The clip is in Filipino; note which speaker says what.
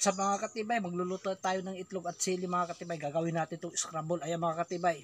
Speaker 1: At sa mga katibay, magluluto tayo ng itlog at sili mga katibay. Gagawin natin itong scramble. Ayan mga katibay.